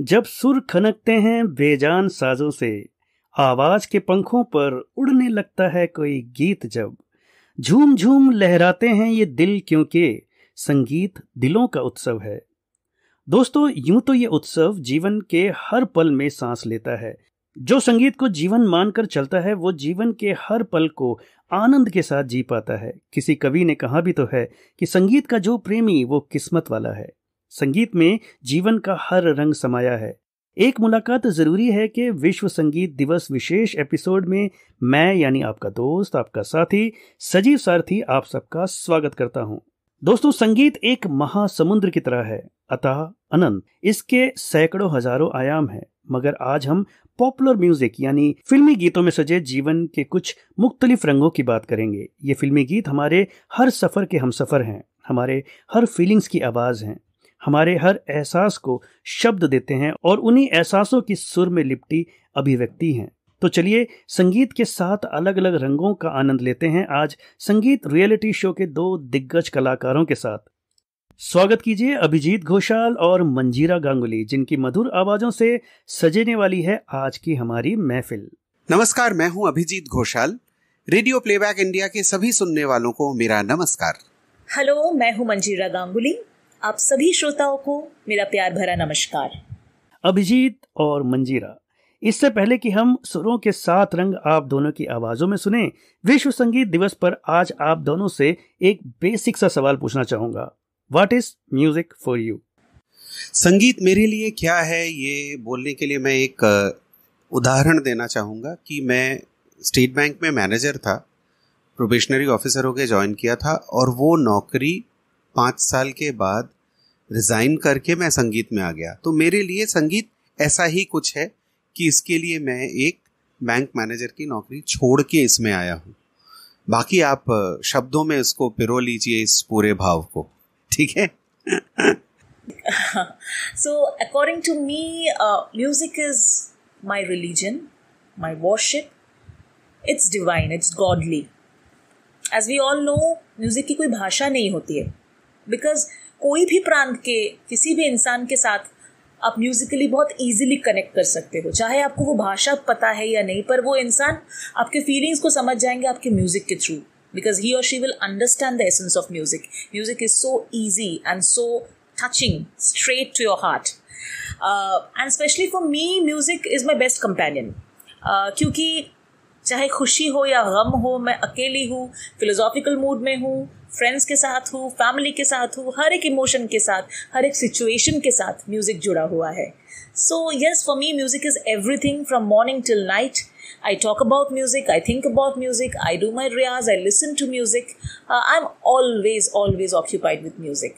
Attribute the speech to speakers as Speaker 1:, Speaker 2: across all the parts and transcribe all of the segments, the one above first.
Speaker 1: जब सुर खनकते हैं बेजान साजों से आवाज के पंखों पर उड़ने लगता है कोई गीत जब झूम झूम लहराते हैं ये दिल क्योंकि संगीत दिलों का उत्सव है दोस्तों यूं तो ये उत्सव जीवन के हर पल में सांस लेता है जो संगीत को जीवन मानकर चलता है वो जीवन के हर पल को आनंद के साथ जी पाता है किसी कवि ने कहा भी तो है कि संगीत का जो प्रेमी वो किस्मत वाला है संगीत में जीवन का हर रंग समाया है एक मुलाकात जरूरी है कि विश्व संगीत दिवस विशेष एपिसोड में मैं यानी आपका दोस्त आपका साथी सजीव सारथी आप सबका स्वागत करता हूं दोस्तों संगीत एक महासमुद्र की तरह है अतः अनंत इसके सैकड़ों हजारों आयाम है मगर आज हम पॉपुलर म्यूजिक यानी फिल्मी गीतों में सजे जीवन के कुछ मुख्तलिफ रंगों की बात करेंगे ये फिल्मी गीत हमारे हर सफर के हम सफर हैं हमारे हर फीलिंग्स की आवाज़ हैं हमारे हर एहसास को शब्द देते हैं और उन्हीं एहसासों की सुर में लिपटी अभिव्यक्ति हैं तो चलिए संगीत के साथ अलग अलग रंगों का आनंद लेते हैं आज संगीत रियलिटी शो के दो दिग्गज कलाकारों के साथ स्वागत कीजिए अभिजीत घोषाल और मंजीरा गांगुली जिनकी मधुर आवाजों से सजेने वाली है आज की हमारी महफिल
Speaker 2: नमस्कार मैं हूं Abhijeet Ghoshal radio playback India के सभी सुनने वालों को मेरा नमस्कार
Speaker 3: हेलो मैं हूं मंजीरा गांगुली आप सभी श्रोताओं को मेरा प्यार भरा नमस्कार
Speaker 1: अभिजीत और मंजीरा इससे पहले कि हम सुरों के साथ रंग आप दोनों की आवाजों में सुने विश्व संगीत दिवस पर आज आप दोनों से एक बेसिक सा सवाल
Speaker 2: पूछना चाहूंगा what is music for you संगीत मेरे लिए क्या है ये बोलने के लिए मैं एक उदाहरण देना चाहूंगा कि मैं स्टेट बैंक में मैनेजर था प्रोबेशनरी ऑफिसर होकर ज्वाइन किया था और वो नौकरी पांच साल के बाद रिज़ाइन करके मैं संगीत में आ गया तो मेरे लिए संगीत ऐसा ही कुछ है कि इसके लिए मैं एक बैंक मैनेजर की नौकरी छोड़ के इसमें आया हूँ बाकी आप शब्दों में इसको पिरो लीजिए इस पूरे भाव को ठीक है
Speaker 3: so according to me music is my religion my worship it's divine it's godly as we all know music की कोई भाषा नहीं होती है बिकॉज कोई भी प्रांत के किसी भी इंसान के साथ आप म्यूजिकली बहुत इजीली कनेक्ट कर सकते हो चाहे आपको वो भाषा पता है या नहीं पर वो इंसान आपके फीलिंग्स को समझ जाएंगे आपके म्यूजिक के थ्रू बिकॉज ही और she will understand the essence of music music is so easy and so touching straight to your heart and specially for me music is my best companion क्योंकि चाहे खुशी हो या गम हो मैं अकेली हूँ फिलोसॉफिकल मूड में हूँ फ्रेंड्स के साथ हो फैमिली के साथ हो हर एक इमोशन के साथ हर एक सिचुएशन के साथ म्यूजिक जुड़ा हुआ है so yes for me music is everything from morning till night I talk about music I think about music I do my riyaz I listen to music I am always always occupied with music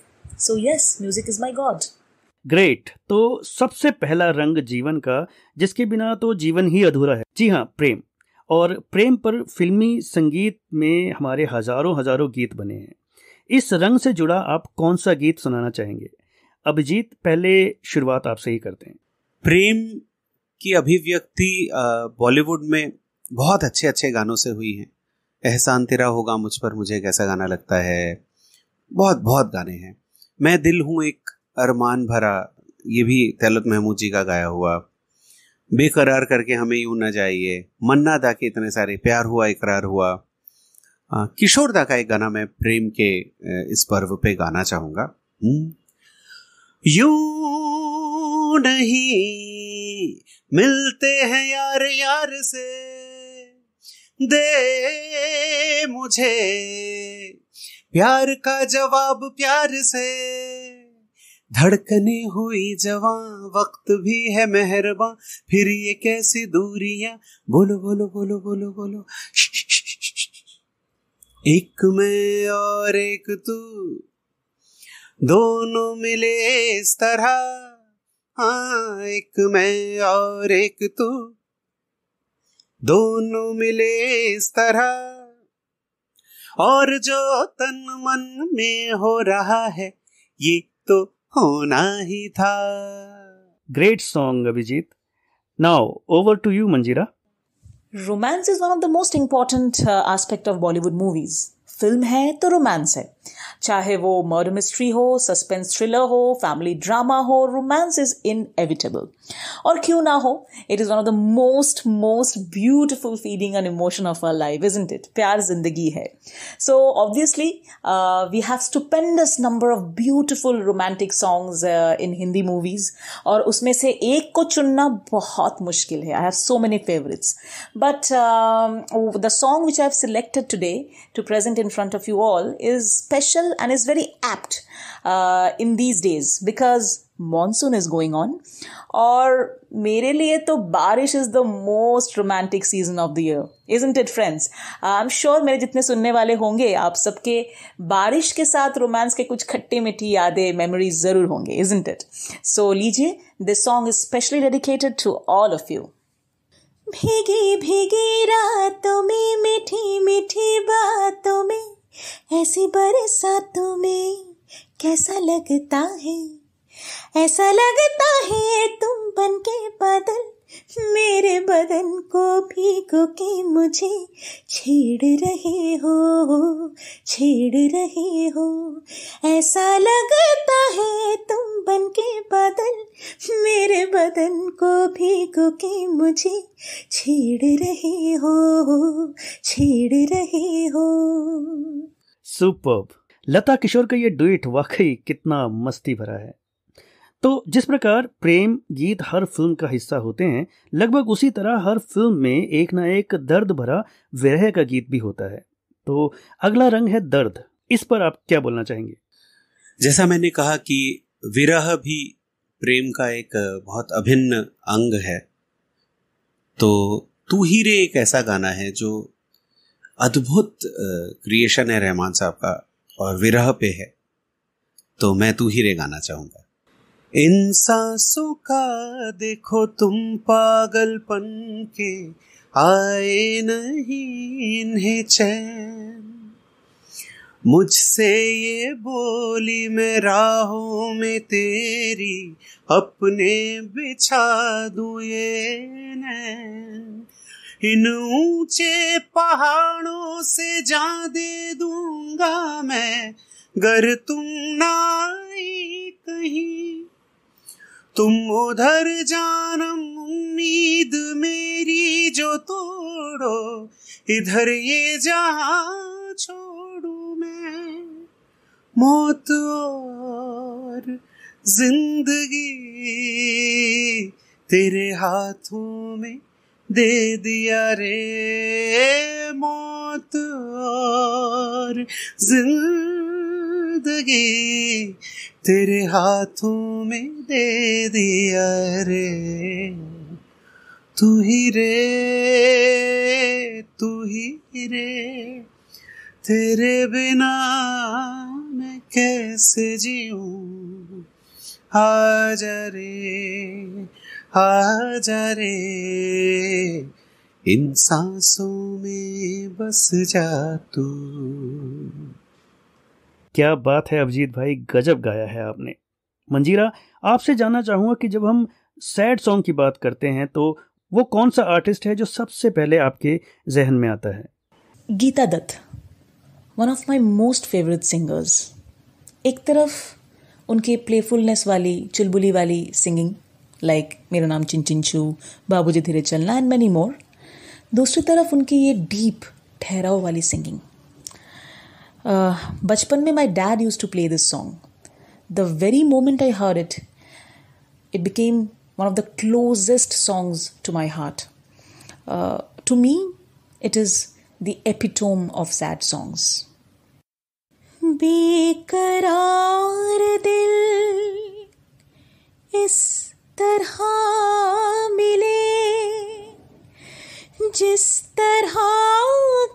Speaker 3: so yes music is my god great तो सबसे
Speaker 1: पहला रंग जीवन का जिसके बिना तो जीवन ही अधूरा है जी हाँ प्रेम और प्रेम पर फिल्मी संगीत में हमारे हजारों हजारों गीत बने हैं इस रंग से जुड़ा आप कौन सा गीत सुनाना चाहेंगे अभिजीत पहले शुरुआत आपसे ही करते हैं
Speaker 2: प्रेम की अभिव्यक्ति बॉलीवुड में बहुत अच्छे अच्छे गानों से हुई है एहसान तेरा होगा मुझ पर मुझे कैसा गाना लगता है बहुत बहुत गाने हैं मैं दिल हूँ एक अरमान भरा ये भी तैलत महमूद जी का गाया हुआ बेकरार करके हमें यूं ना जाइए मन्ना दा के इतने सारे प्यार हुआ इकरार हुआ किशोर दा का एक गाना मैं प्रेम के इस पर्व पे गाना चाहूंगा हम्म। यूं नहीं मिलते हैं यार यार से दे मुझे प्यार का जवाब प्यार से धड़कने हुई जवा वक्त भी है मेहरबा फिर ये कैसी दूरिया बोलो बोलो बोलो बोलो बोलो एक मैं और एक तू दोनों मिले इस तरह हाँ एक मैं और एक तू दोनों मिले इस तरह और जो तन मन में हो रहा है ये तो होना ही था great
Speaker 1: song Abhijeet now over to you Manjira
Speaker 3: romance is one of the most important aspect of Bollywood movies film है तो रोमांस है चाहे वो मर्डर मिस्ट्री हो सस्पेंस थ्रिलर हो फैमिली ड्रामा हो romance is inevitable Or kyun na ho? It is one of the most, most beautiful feeling and emotion of our life, isn't it? Pyar zindagi hai. So obviously, uh, we have stupendous number of beautiful romantic songs uh, in Hindi movies. Or usme se ek ko chunna bahut mushkil hai. I have so many favorites. But um, oh, the song which I have selected today to present in front of you all is special and is very apt uh, in these days because monsoon is going on और मेरे लिए तो baarish is the most romantic season of the year isn't it friends I am sure मेरे जितने सुनने वाले होंगे आप सबके बारिश के साथ रोमांस के कुछ खट्टी मिट्टी यादें मेमोरीज ज़रूर होंगे इंट इट सो लीजिए this song is specially dedicated to all of you
Speaker 4: भीगी भीगी रातों में मीठी मीठी बातों में ऐसी बरसातों में कैसा लगता है ऐसा लगता है तुम बन के बादल मेरे बदन को भीगो के मुझे छेड़ रहे हो छेड़ रहे हो ऐसा लगता है तुम बन के बादल मेरे बदन को भीगो के मुझे छेड़ रहे हो छेड़ रहे हो
Speaker 1: सुपर लता किशोर का ये डुएट वाकई कितना मस्ती भरा है तो जिस प्रकार प्रेम गीत हर फिल्म का हिस्सा होते हैं लगभग उसी तरह हर फिल्म में एक ना एक दर्द भरा विरह का गीत भी होता है तो अगला रंग है दर्द इस पर आप क्या बोलना चाहेंगे
Speaker 2: जैसा मैंने कहा कि विरह भी प्रेम का एक बहुत अभिन्न अंग है तो तू ही रे एक ऐसा गाना है जो अद्भुत क्रिएशन है रहमान साहब का और विरह पे है तो मैं तू ही रे गाना चाहूंगा इन सांसों का देखो तुम पागलपन के आए नहीं इन्हें चैन मुझसे ये बोली मैं राहों में तेरी अपने बिछा दू ये नैन इन ऊंचे पहाड़ों से जा दे दूंगा मैं गर तुम ना आई कहीं तुम उधर जाना उम्मीद मेरी जो तोड़ो इधर ये जहां छोड़ू मैं मौत और जिंदगी तेरे हाथों में दे दिया रे मौत और जिंदगी जिंदगी तेरे हाथों में दे दिया रे तू ही रे तू ही रे तेरे बिना मैं कैसे जीऊं हाजरे हाजरे इन सांसों में बस जा तू क्या बात है
Speaker 1: अभिजीत भाई गजब गाया है आपने मंजीरा आपसे जानना चाहूंगा कि जब हम सैड सॉन्ग की बात करते हैं तो वो कौन सा आर्टिस्ट है जो सबसे पहले आपके जहन में आता है
Speaker 3: Geeta Dutt one of my most favourite singers एक तरफ उनके प्लेफुलनेस वाली चुलबुली वाली सिंगिंग लाइक like, मेरा नाम चिन बाबूजी धीरे चलना एंड मैनी मोर दूसरी तरफ उनकी ये डीप ठहराव वाली singing Uh, Bachpan mein, my dad used to play this song. The very moment I heard it, it became one of the closest songs to my heart. Uh, to me, it is the epitome of sad songs.
Speaker 4: बेकरार दिल इस तरह मिले जिस तरह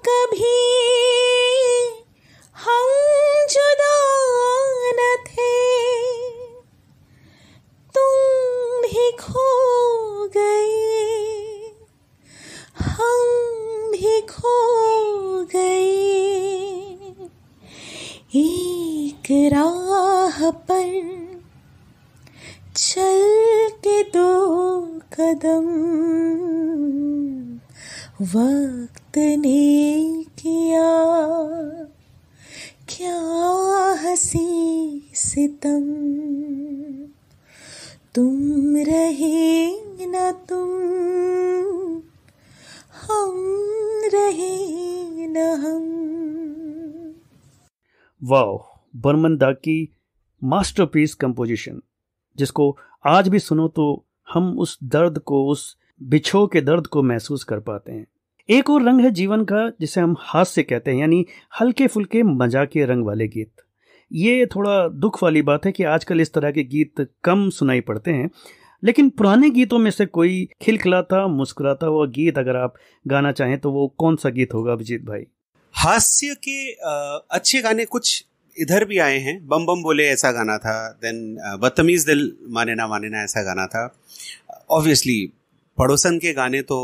Speaker 4: कभी हम जुदा न थे तुम भी खो गए हम भी खो गए एक राह पर चल के दो कदम वक्त ने किया क्या हसी सितम तुम रहे न तुम हम रहे न हम
Speaker 1: वाओ बर्मन दा की मास्टरपीस कंपोजिशन जिसको आज भी सुनो तो हम उस दर्द को उस बिछो के दर्द को महसूस कर पाते हैं एक और रंग है जीवन का जिसे हम हास्य कहते हैं यानी हल्के फुल्के मजाके रंग वाले गीत ये थोड़ा दुख वाली बात है कि आजकल इस तरह के गीत कम सुनाई पड़ते हैं लेकिन पुराने गीतों में से कोई खिलखिलाता मुस्कुराता हुआ गीत अगर आप गाना चाहें तो वो कौन सा गीत
Speaker 2: होगा अभिजीत भाई हास्य के आ, अच्छे गाने कुछ इधर भी आए हैं बम बम बोले ऐसा गाना था देन बदतमीज़ दिल माने ना माने ना ऐसा गाना था ऑब्वियसली पड़ोसन के गाने तो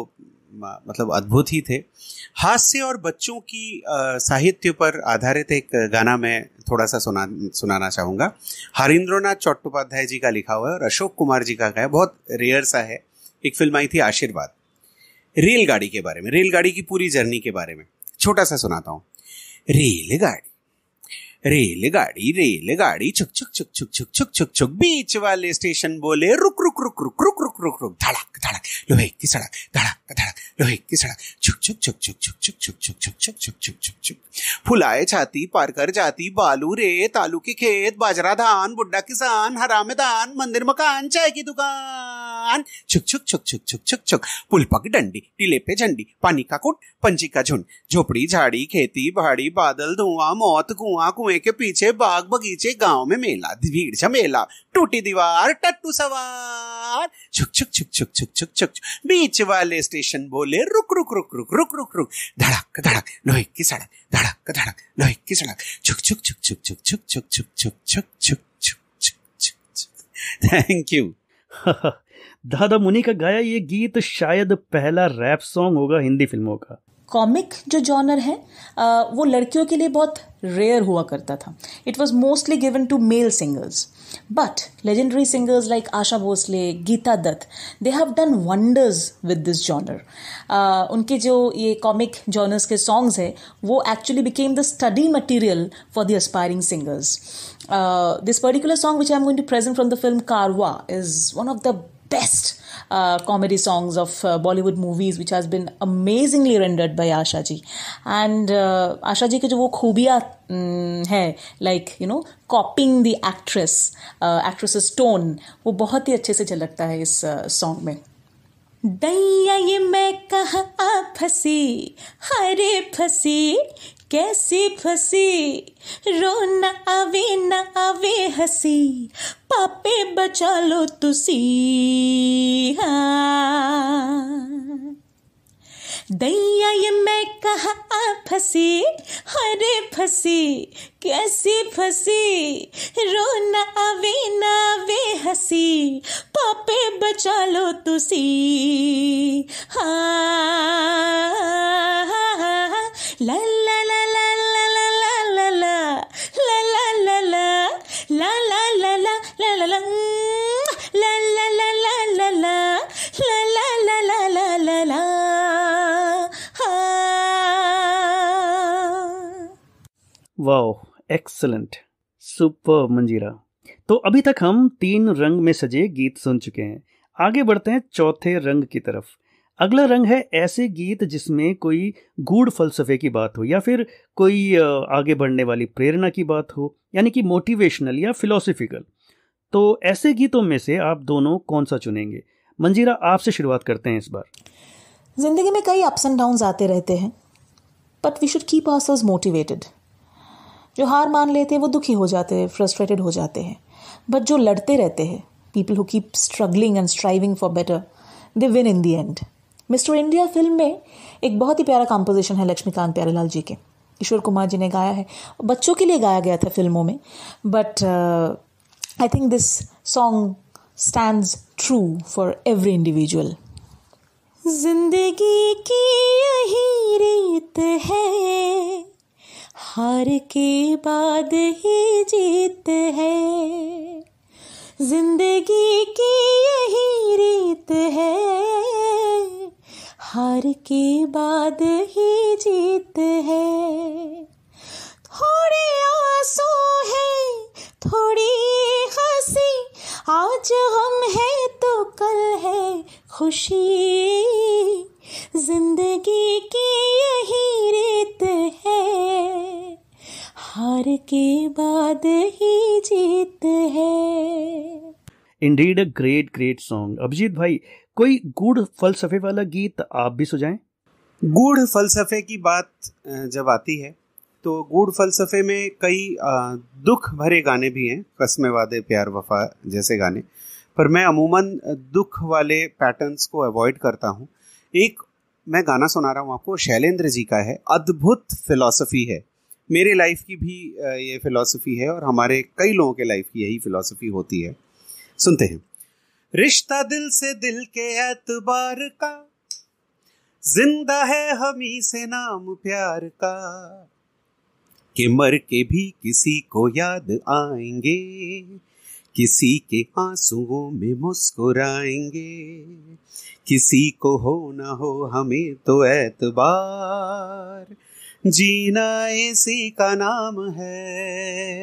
Speaker 2: मतलब अद्भुत ही थे हास्य और बच्चों की साहित्य पर आधारित एक गाना मैं थोड़ा सा सुना सुनाना चाहूँगा हरिंद्रनाथ चट्टोपाध्याय जी का लिखा हुआ है और अशोक कुमार जी का है बहुत रेयर सा है एक फिल्म आई थी आशीर्वाद रेलगाड़ी के बारे में रेलगाड़ी की पूरी जर्नी के बारे में छोटा सा सुनाता हूँ रेलगाड़ी रेलगाड़ी रेलगाड़ी छुक छुक छुक छुक छुक छुक छुक छुक बीच वाले स्टेशन बोले रुक रुक रुक रुक रुक रुक रुक रुक धड़क धड़क लोहे की सड़क धड़क धड़क लोहे की सड़क छुक छुक छुक छुक छुक छुक छुक छुक छुक छुक छुक छुक छुक छुक फुलाए छाती पार कर जाती बालू रेत आलू के खेत बाजरा धान बुड्ढा किसान हरा मैदान मंदिर मकान चाय की दुकान जान छुक छुक छुक छुक छुक छुक छुक पुलपक डंडी टीले पे झंडी पानी का कुट पंची का झुंड झोपड़ी झाड़ी खेती बाड़ी बादल धुआं मौत कुआं कुएं के पीछे बाग बगीचे गांव में मेला भीड़ झमेला टूटी दीवार टट्टू सवार छुक छुक छुक छुक छुक छुक छुक बीच वाले स्टेशन बोले रुक रुक रुक रुक रुक रुक रुक धड़क धड़क लोहे की सड़क धड़क धड़क लोहे की सड़क छुक छुक छुक छुक छुक छुक छुक छुक छुक छुक छुक छुक छुक छुक थैंक यू
Speaker 1: दादा मुनि का गाया ये गीत शायद पहला रैप सॉन्ग होगा हिंदी फिल्मों का
Speaker 3: कॉमिक जो जॉनर है वो लड़कियों के लिए बहुत रेयर हुआ करता था it was mostly given to male singers but legendary singers like Asha Bhosle Geeta Dutt they have done wonders with this genre उनके जो ये कॉमिक जॉनर्स के सॉन्ग्स हैं वो actually became the study material for the aspiring singers this particular song which I am going to present from the film Karvaan is one of the best uh, comedy songs of uh, Bollywood movies, which has been amazingly rendered by Asha ji. And uh, Asha ji jo wo khubiya, um, hai, like, you know, copying the actress, uh, actress's tone, wo bahut hi acche se से hai is uh, song
Speaker 4: mein. दैया ये मैं कहा फंसी हरे फंसी कैसी फसी रो न आवे न आवे हसी पापे बचा लो तुसी हाँ दैया ये मैं कहा फसी हरे फसी कैसी फसी रो न आवे न आवे हसी पापे बचा लो तुसी हाँ, हाँ वाओ
Speaker 1: एक्सलेंट सुपर मंजीरा तो अभी तक हम तीन रंग में सजे गीत सुन चुके हैं आगे बढ़ते हैं चौथे रंग की तरफ अगला रंग है ऐसे गीत जिसमें कोई गूढ़ फलसफे की बात हो या फिर कोई आगे बढ़ने वाली प्रेरणा की बात हो यानी कि मोटिवेशनल या फिलोसफिकल तो ऐसे गीतों में से आप दोनों कौन सा चुनेंगे मंजीरा आपसे शुरुआत करते हैं इस बार
Speaker 3: जिंदगी में कई अप्स एंड डाउन आते रहते हैं but we should keep ours motivated जो हार मान लेते हैं वो दुखी हो जाते हैं फ्रस्ट्रेटेड हो जाते हैं बट जो लड़ते रहते हैं people who keep struggling and striving for better they win in the end mister India film में एक बहुत ही प्यारा कंपोजिशन है लक्ष्मीकांत प्यारेलाल जी के किशोर कुमार जी ने गाया है बच्चों के लिए गाया गया था फिल्मों में but I think this song stand true for every individual
Speaker 4: जिंदगी की यही रीत है हार के बाद ही जीत है जिंदगी की यही रीत है हार के बाद ही जीत है थोड़े आंसू है थोड़ी हंसी आज हम हैं तो कल है खुशी जिंदगी की यही रीत है हार के बाद ही जीत है
Speaker 1: indeed a great great song Abhijeet भाई
Speaker 2: कोई गुड़ फलसफे वाला गीत आप भी सुझाएं गुड़ फलसफे की बात जब आती है तो गुड़ फलसफे में कई दुख भरे गाने भी हैं कसम वादे प्यार वफा जैसे गाने पर मैं अमूमन दुख वाले पैटर्न्स को अवॉइड करता हूँ एक मैं गाना सुना रहा हूँ आपको शैलेंद्र जी का है अद्भुत फिलॉसफी है मेरे लाइफ की भी ये फिलॉसफी है और हमारे कई लोगों के लाइफ की यही फ़िलासफ़ी होती है सुनते हैं रिश्ता दिल से दिल के एतबार का जिंदा है हमी से नाम प्यार का के मर के भी किसी को याद आएंगे किसी के आंसुओं में मुस्कुराएंगे किसी को हो ना हो हमें तो एतबार जीना इसी का नाम है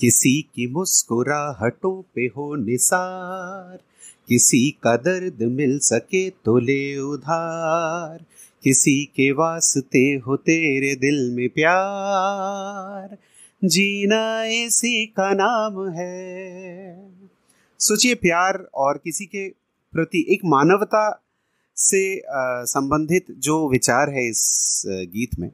Speaker 2: किसी की मुस्कुराहटों पे हो निसार किसी का दर्द मिल सके तो ले उधार किसी के वास्ते हो तेरे दिल में प्यार जीना इसी का नाम है सोचिए प्यार और किसी के प्रति एक मानवता से संबंधित जो विचार है इस गीत में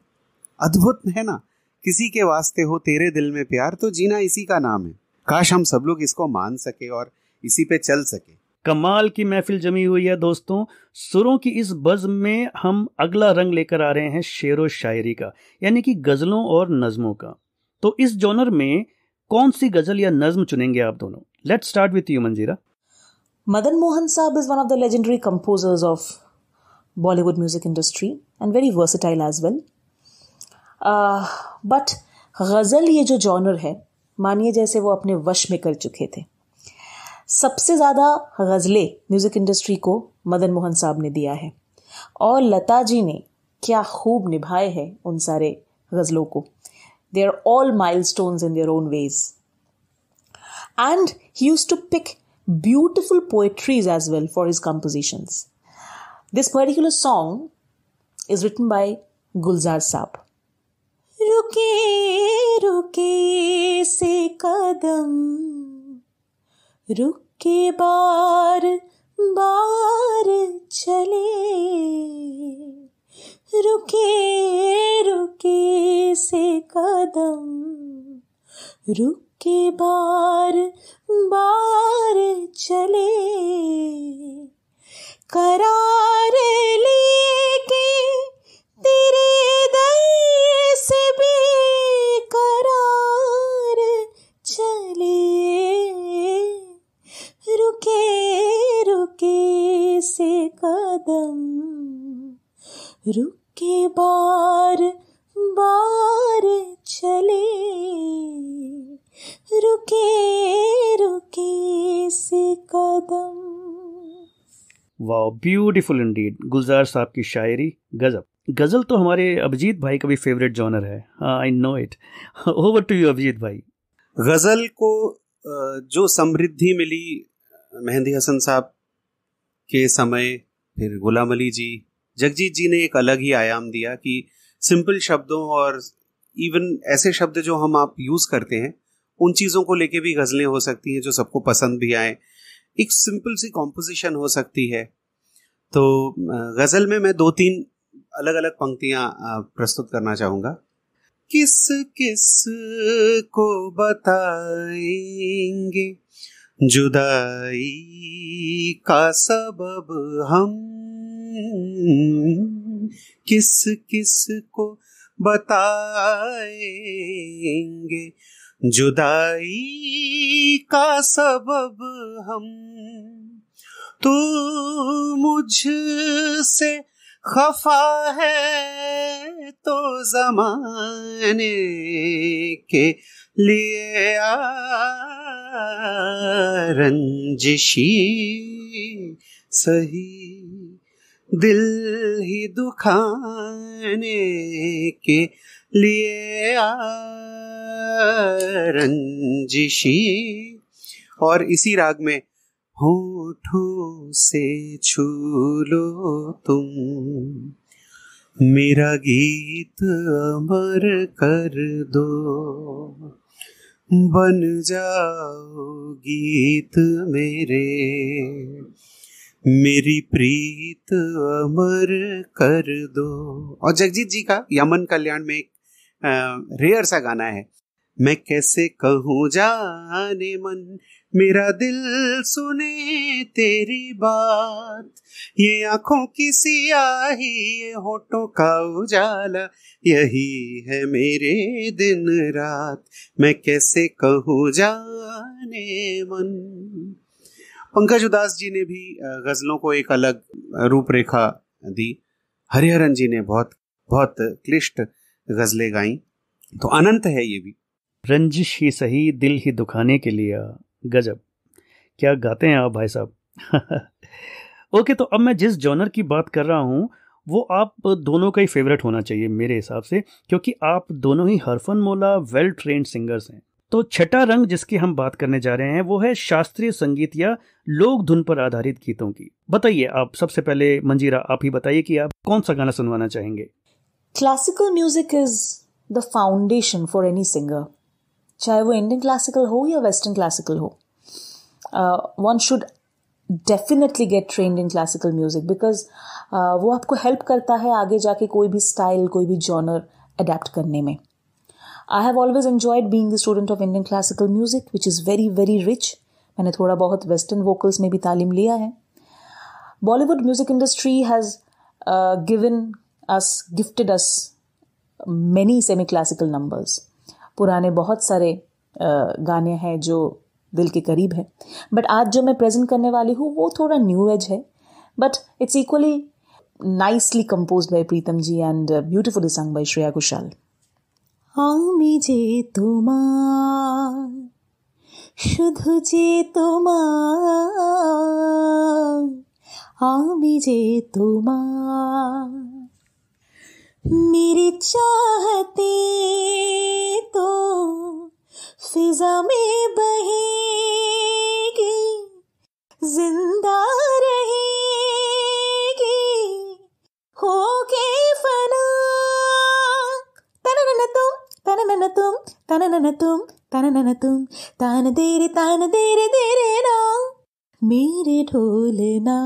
Speaker 2: अद्भुत है ना किसी के वास्ते हो तेरे दिल में प्यार तो जीना इसी का नाम है काश हम सब लोग इसको मान सके और इसी पे चल सके कमाल
Speaker 1: की महफिल जमी हुई है दोस्तों सुरों की इस बज़ में हम अगला रंग लेकर आ रहे हैं शेर व शायरी का यानी कि गज़लों और नज्मों का तो इस जोनर में कौन सी गज़ल या नज्म चुनेंगे आप दोनों लेट स्टार्ट विथ यू मंजीरा
Speaker 3: Madan Mohan Sahab is one of the legendary composers of Bollywood music industry and very versatile as well but uh, गज़ल ये जो जॉनर है मानिए जैसे वो अपने वश में कर चुके थे सबसे ज़्यादा गज़लें म्यूज़िक इंडस्ट्री को मदन मोहन साहब ने दिया है और लता जी ने क्या खूब निभाए हैं उन सारे गज़लों को they are all milestones in their own ways and he used to pick beautiful poetries as well for his compositions this particular song is written by Gulzar Sahab
Speaker 4: रुके रुके से कदम रुके बार बार चले रुके रुके से कदम रुके बार बार चले करार लेके तेरे दर से बेकरार चले रुके रुके से कदम रुके बार बार चले रुके रुके से कदम
Speaker 1: वाह ब्यूटीफुल इंडीड गुलजार साहब की शायरी गजब गज़ल तो हमारे अभिजीत भाई का भी फेवरेट जॉनर है I know it over to you Abhijeet भाई
Speaker 2: गज़ल को जो समृद्धि मिली मेहंदी हसन साहब के समय फिर गुलाम अली जी जगजीत जी ने एक अलग ही आयाम दिया कि सिंपल शब्दों और इवन ऐसे शब्द जो हम आप यूज़ करते हैं उन चीज़ों को लेके भी गज़लें हो सकती हैं जो सबको पसंद भी आए एक सिंपल सी कॉम्पोजिशन हो सकती है तो गज़ल में मैं दो तीन अलग अलग पंक्तियां प्रस्तुत करना चाहूंगा किस किस को बताएंगे जुदाई का सबब हम किस किस को बताएंगे
Speaker 4: जुदाई
Speaker 2: का सबब हम तो मुझसे खफा है तो जमाने के लिए रंजिशी सही दिल ही दुखाने के लिए रंजिशी और इसी राग में होठों से छू लो तुम मेरा गीत अमर कर दो बन जाओ गीत मेरे मेरी प्रीत अमर कर दो और जगजीत जी का यमन कल्याण में एक रेयर सा गाना है मैं कैसे कहूँ जाने मन मेरा दिल सुने तेरी बात ये आंखों की सियाही ये होठों का उजाला यही है मेरे दिन रात मैं कैसे कहूँ जाने मन पंकज उदास जी ने भी गजलों को एक अलग रूपरेखा दी हरिहरन जी ने बहुत बहुत क्लिष्ट गजलें गाई तो अनंत है ये भी रंजिश ही सही
Speaker 1: दिल ही दुखाने के लिए गजब क्या गाते हैं आप भाई साहब ओके तो अब मैं जिस जॉनर की बात कर रहा हूँ वो आप दोनों का ही फेवरेट होना चाहिए मेरे हिसाब से क्योंकि आप दोनों ही हरफन मोला वेल ट्रेंड सिंगर्स हैं तो छठा रंग जिसकी हम बात करने जा रहे हैं वो है शास्त्रीय संगीत या लोक धुन पर आधारित गीतों की बताइए आप सबसे पहले मंजीरा आप ही बताइए कि आप कौन सा गाना सुनवाना चाहेंगे
Speaker 3: classical music is the foundation for any singer चाहे वो इंडियन क्लासिकल हो या वेस्टर्न क्लासिकल हो one should definitely get trained in classical music because वो आपको हेल्प करता है आगे जाके कोई भी स्टाइल कोई भी जॉनर अडेप्ट करने में I have always enjoyed being the student of Indian classical music which is very very rich मैंने थोड़ा बहुत वेस्टर्न वोकल्स में भी तालीम लिया है Bollywood music industry has given us gifted us many semi classical numbers पुराने बहुत सारे गाने हैं जो दिल के करीब है बट आज जो मैं प्रेजेंट करने वाली हूँ वो थोड़ा न्यू एज है but it's equally nicely compose by Pritam ji and beautifully sung by Shreya Ghoshal
Speaker 4: আমি যে তোমার শুধু যে তোমার আমি যে তোমার मेरी चाहते तो फिजा में बहेगी जिंदा रहेगी हो के फना तन तुम तन तुम तन तुम तन तुम तन देरे तन देरे देरे ना मेरे ढोलना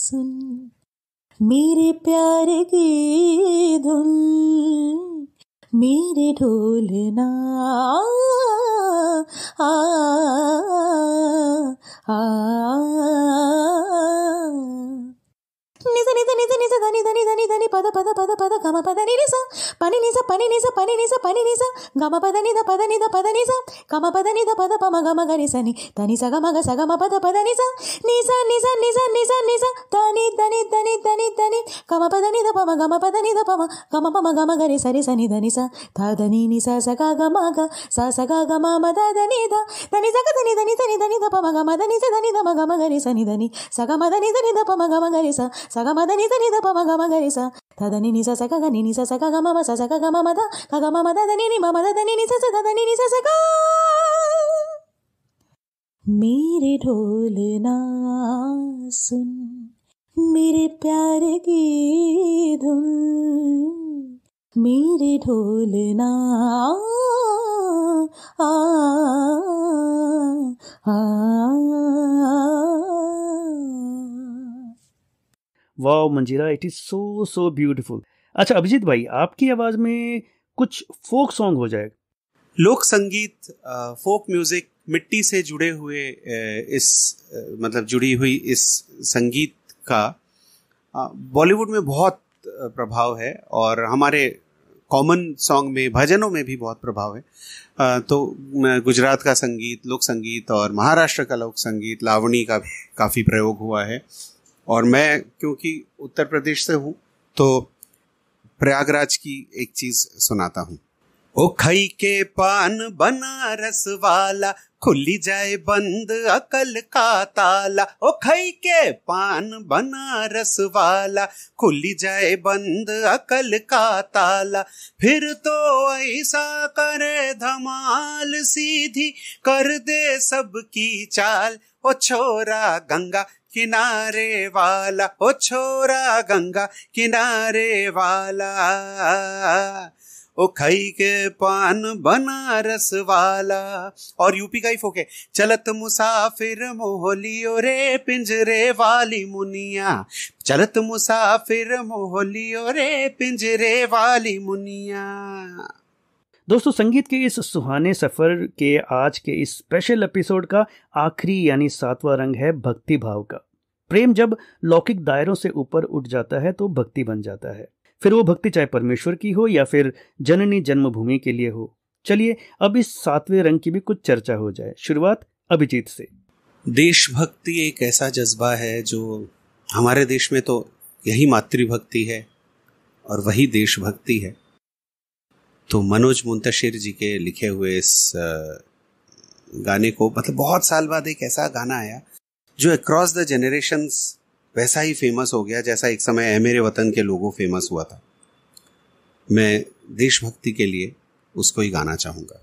Speaker 4: सुन मेरे प्यार की धुन मेरे ढोलना आ, आ, आ, आ, आ, आ, आ, आ ni sa ni sa ni sa ni sa da ni da ni da ni da ni pa da pa da pa da pa da gama pa da ni ni sa pani Nisa sa pani Nisa sa pani ni sa pani ni sa gama pa da ni da pa da ni da pa da ni sa gama pa da ni da pa da pa ma gama gari sa ni da ni sa gama gara gama pa da pa da ni sa ni sa ni ta ni ni sa sa gama gama ni da ni sa ga da ni ni sa ni da ni sa da ni da ma gama gari సగ మద నిజ నిద పమ గమ గరి స తద ని నిస సగ గ ని నిస సగ గ మమ స సగ గ మమ ద గ గ మమ ద ని ని మమ ద ని నిస స ద ని నిస సగ मेरे ढोलना सुन मेरे प्यार की धुन मेरे ढोलना आ, आ, आ,
Speaker 1: आ वाह Manjira it is so so beautiful अच्छा अभिजीत भाई आपकी आवाज़ में कुछ फोक सॉन्ग हो जाएगा
Speaker 2: लोक संगीत फोक म्यूजिक मिट्टी से जुड़े हुए इस मतलब जुड़ी हुई इस संगीत का बॉलीवुड में बहुत प्रभाव है और हमारे कॉमन सॉन्ग में भजनों में भी बहुत प्रभाव है तो गुजरात का संगीत लोक संगीत और महाराष्ट्र का लोक संगीत लावणी का काफ़ी प्रयोग हुआ है और मैं क्योंकि उत्तर प्रदेश से हूँ तो प्रयागराज की एक चीज सुनाता हूँ ओ खई के पान बनारस वाला खुली जाए बंद अकल का ताला ओ खई के पान बनारस वाला खुली जाए बंद अकल का ताला फिर तो ऐसा करे धमाल सीधी कर दे सबकी चाल ओ छोरा गंगा किनारे वाला ओ छोरा गंगा किनारे वाला ओ खई के पान बनारस वाला और यूपी का ही फोक है चलत मुसाफिर मोहलियो रे पिंजरे वाली मुनिया चलत मुसाफिर मोहलियो रे पिंजरे वाली मुनिया
Speaker 1: दोस्तों संगीत के इस सुहाने सफ़र के आज के इस स्पेशल एपिसोड का आखिरी यानी सातवां रंग है भक्ति भाव का प्रेम जब लौकिक दायरों से ऊपर उठ जाता है तो भक्ति बन जाता है फिर वो भक्ति चाहे परमेश्वर की हो या फिर जननी जन्मभूमि के लिए हो चलिए अब इस सातवें रंग
Speaker 2: की भी कुछ चर्चा हो जाए शुरुआत अभिजीत से देशभक्ति एक ऐसा जज्बा है जो हमारे देश में तो यही मातृभक्ति है और वही देशभक्ति है तो मनोज मुंतशिर जी के लिखे हुए इस गाने को मतलब बहुत साल बाद एक ऐसा गाना आया जो अक्रॉस द जनरेशन वैसा ही फेमस हो गया जैसा एक समय है मेरे वतन के लोगों फेमस हुआ था मैं देशभक्ति के लिए उसको ही गाना चाहूँगा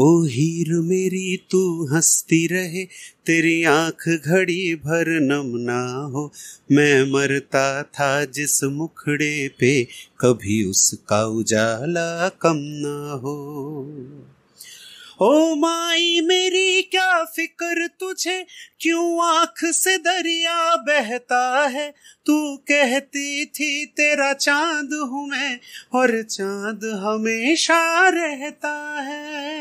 Speaker 2: ओ हीर मेरी तू हंसती रहे तेरी आंख घड़ी भर नम ना हो मैं मरता था जिस मुखड़े पे कभी उसका उजाला कम ना हो ओ माई मेरी क्या फिक्र तुझे क्यों आंख से दरिया बहता है तू कहती थी तेरा चांद हूं मैं और चांद हमेशा रहता है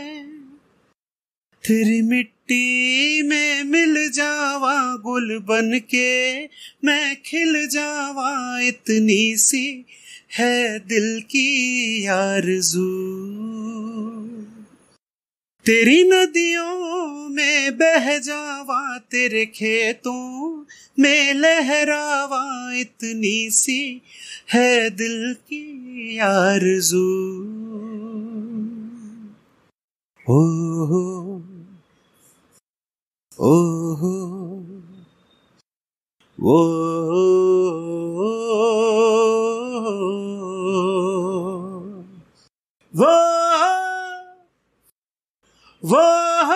Speaker 2: तेरी मिट्टी में मिल जावा गुल बन के मैं खिल जावा इतनी सी है दिल की यार जू तेरी नदियों में बह जावा तेरे खेतों में लहरावा इतनी सी है दिल की आरज़ू वो, वो, वो वो वाह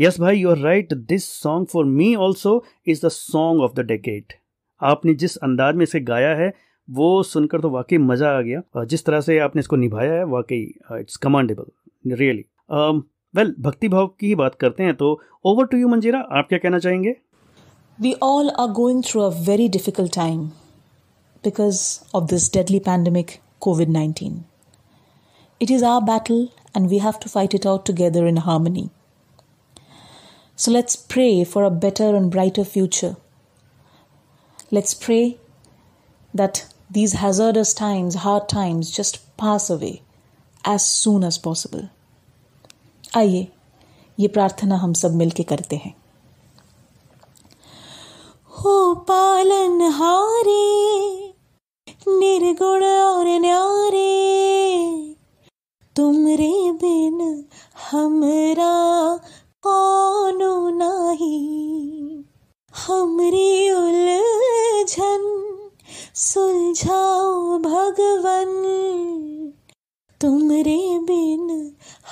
Speaker 1: यस भाई you are right this song for me also is the song of the decade आपने जिस अंदाज में इसे गाया है वो सुनकर तो वाकई मज़ा आ गया जिस तरह से आपने इसको निभाया है वाकई इट्स कमांडेबल रियली वेल भक्ति भाव की ही बात करते हैं तो ओवर टू यू मंजीरा आप क्या कहना चाहेंगे
Speaker 3: We all are going through a very difficult time because of this deadly pandemic, COVID 19. It is our battle and we have to fight it out together in harmony. So let's pray for a better and brighter future. Let's pray that these hazardous times, hard times, just pass away as soon as possible. आइए ये प्रार्थना हम सब मिलके करते हैं
Speaker 4: पालन हारे निर्गुण और न्यारे तुमरे बिन हमरा कौनो नाही हमरी उलझन सुलझाओ भगवन तुमरे बिन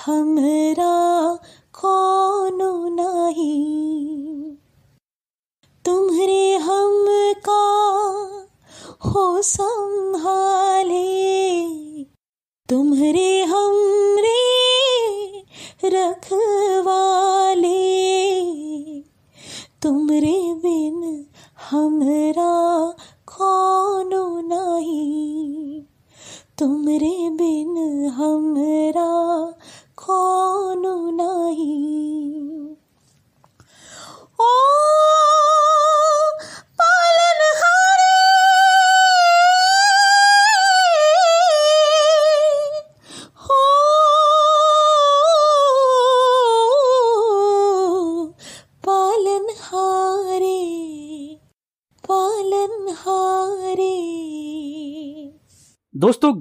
Speaker 4: हमरा कौनो नाही तुम्हारे हम का हो संभाले तुम्हारे हम रे रखवाले तुम्हारे बिन हमरा कौन नहीं तुम्हारे बिन हमरा कौन नहीं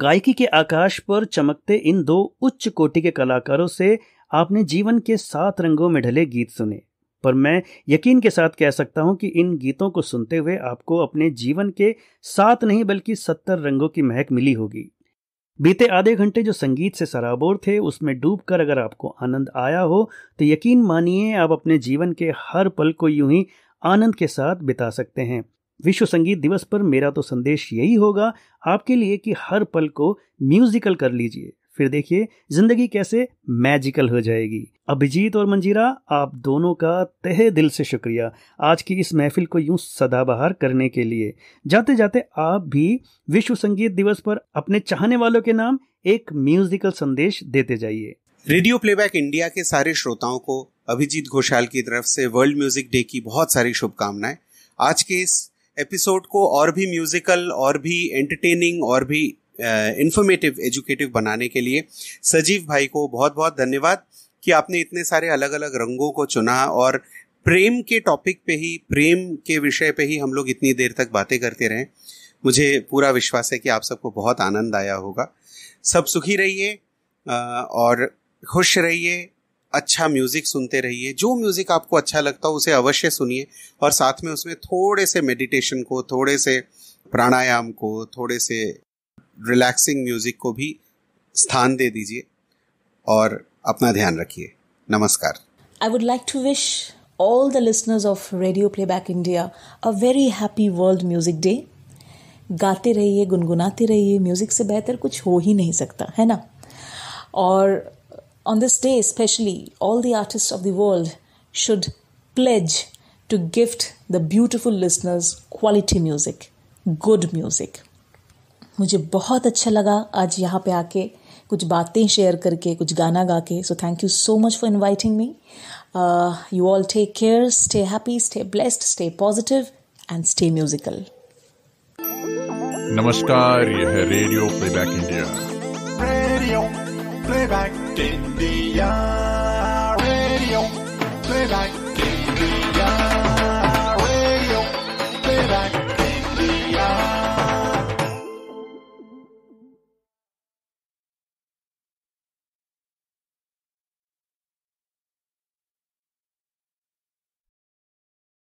Speaker 1: गायकी के आकाश पर चमकते इन दो उच्च कोटि के कलाकारों से आपने जीवन के सात रंगों में ढले गीत सुने पर मैं यकीन के साथ कह सकता हूं कि इन गीतों को सुनते हुए आपको अपने जीवन के सात नहीं बल्कि सत्तर रंगों की महक मिली होगी बीते आधे घंटे जो संगीत से सराबोर थे उसमें डूब कर अगर आपको आनंद आया हो तो यकीन मानिए आप अपने जीवन के हर पल को यूं ही आनंद के साथ बिता सकते हैं विश्व संगीत दिवस पर मेरा तो संदेश यही होगा आपके लिए कि हर पल को म्यूजिकल कर लीजिए फिर देखिए जिंदगी कैसे मैजिकल हो जाएगी अभिजीत और मंजीरा आप दोनों का तहे दिल से शुक्रिया आज की इस महफिल को यूं सदाबहार करने के लिए जाते जाते आप भी विश्व संगीत दिवस पर अपने चाहने वालों के नाम एक म्यूजिकल संदेश देते जाइए
Speaker 2: रेडियो प्लेबैक इंडिया के सारे श्रोताओं को अभिजीत घोषाल की तरफ से वर्ल्ड म्यूजिक डे की बहुत सारी शुभकामनाएं आज के इस एपिसोड को और भी म्यूजिकल और भी एंटरटेनिंग और भी इंफॉर्मेटिव एजुकेटिव बनाने के लिए सजीव भाई को बहुत बहुत धन्यवाद कि आपने इतने सारे अलग अलग रंगों को चुना और प्रेम के टॉपिक पे ही प्रेम के विषय पे ही हम लोग इतनी देर तक बातें करते रहे मुझे पूरा विश्वास है कि आप सबको बहुत आनंद आया होगा सब सुखी रहिए और खुश रहिए अच्छा म्यूजिक सुनते रहिए जो म्यूजिक आपको अच्छा लगता हो उसे अवश्य सुनिए और साथ में उसमें थोड़े से मेडिटेशन को थोड़े से प्राणायाम को थोड़े से रिलैक्सिंग म्यूजिक को भी स्थान दे दीजिए और अपना ध्यान रखिए नमस्कार
Speaker 3: I would like to wish the the of radio playback India a very happy world music day गाते रहिए गुनगुनाते रहिए म्यूज़िक से बेहतर कुछ हो ही नहीं सकता है ना और on this day, especially, all the artists of the world should pledge to gift the beautiful listeners quality music, good music. मुझे बहुत अच्छा लगा आज यहाँ पे आके कुछ बातें शेयर करके कुछ गाना गा के so thank you so much for inviting me you all take care stay happy stay blessed stay positive and stay musical
Speaker 2: नमस्कार यह है radio playback India radio playback
Speaker 4: India.